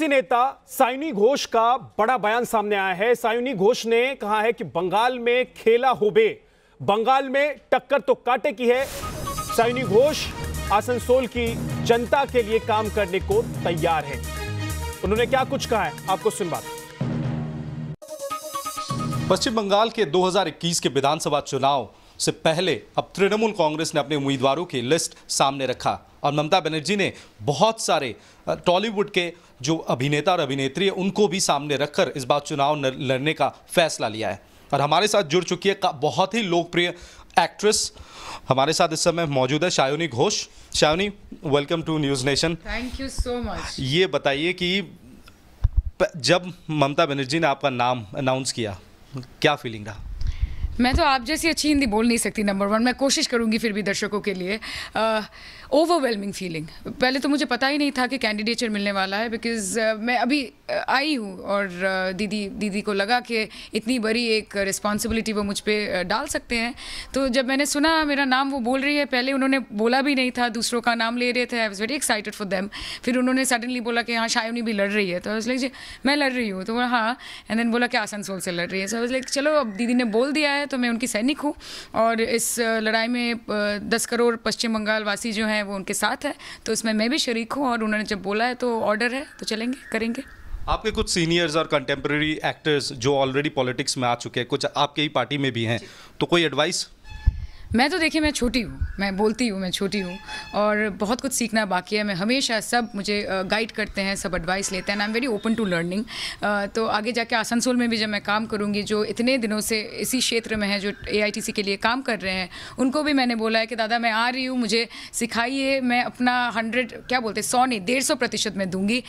विपक्षी नेता साइनी घोष का बड़ा बयान सामने आया है साइनी घोष ने कहा है कि बंगाल में खेला होबे बंगाल में टक्कर तो काटे की है साइनी घोष आसनसोल की जनता के लिए काम करने को तैयार है उन्होंने क्या कुछ कहा है आपको सुनवा पश्चिम बंगाल के 2021 के विधानसभा चुनाव से पहले अब तृणमूल कांग्रेस ने अपने उम्मीदवारों की लिस्ट सामने रखा और ममता बनर्जी ने बहुत सारे टॉलीवुड के जो अभिनेता और अभिनेत्री है उनको भी सामने रखकर इस बार चुनाव लड़ने का फैसला लिया है और हमारे साथ जुड़ चुकी है बहुत ही लोकप्रिय एक्ट्रेस हमारे साथ इस समय मौजूद है Shayoni Ghosh Shayoni welcome to News Nation thank you so much ये बताइए कि जब ममता बनर्जी ने आपका नाम अनाउंस किया क्या फीलिंग रहा मैं तो आप जैसी अच्छी हिंदी बोल नहीं सकती नंबर वन मैं कोशिश करूँगी फिर भी दर्शकों के लिए ओवरवेलमिंग uh, फीलिंग पहले तो मुझे पता ही नहीं था कि कैंडिडेचर मिलने वाला है बिकॉज uh, मैं अभी uh, आई हूँ और uh, दीदी दीदी को लगा कि इतनी बड़ी एक रिस्पॉन्सिबिलिटी वो मुझ पर डाल सकते हैं तो जब मैंने सुना मेरा नाम वो बोल रही है पहले उन्होंने बोला भी नहीं था दूसरों का नाम ले रहे थे I was very excited for them फिर उन्होंने सडनली बोला कि हाँ शायनी भी लड़ रही है तो लाइक जी मैं लड़ रही हूँ तो हाँ एंड देन बोला कि आसनसोल से लड़ रही है सो लाइक चलो अब दीदी ने बोल दिया है तो मैं उनकी सैनिक हूँ और इस लड़ाई में दस करोड़ पश्चिम बंगाल वासी जो हैं वो उनके साथ है तो इसमें मैं भी शरीक हूँ और उन्होंने जब बोला है तो ऑर्डर है तो चलेंगे करेंगे आपके कुछ सीनियर्स और कंटेम्प्रेरी एक्टर्स जो ऑलरेडी पॉलिटिक्स में आ चुके हैं कुछ आपके ही पार्टी में भी हैं तो कोई एडवाइस मैं तो देखिए मैं छोटी हूँ मैं बोलती हूँ मैं छोटी हूँ और बहुत कुछ सीखना बाकी है मैं हमेशा सब मुझे गाइड करते हैं सब एडवाइस लेते हैं I am very open to learning तो आगे जाके आसनसोल में भी जब मैं काम करूँगी जो इतने दिनों से इसी क्षेत्र में है जो ए के लिए काम कर रहे हैं उनको भी मैंने बोला है कि दादा मैं आ रही हूँ मुझे सिखाइए मैं अपना हंड्रेड क्या बोलते हैं सौ नहीं डेढ़ सौ प्रतिशत मैं दूंगी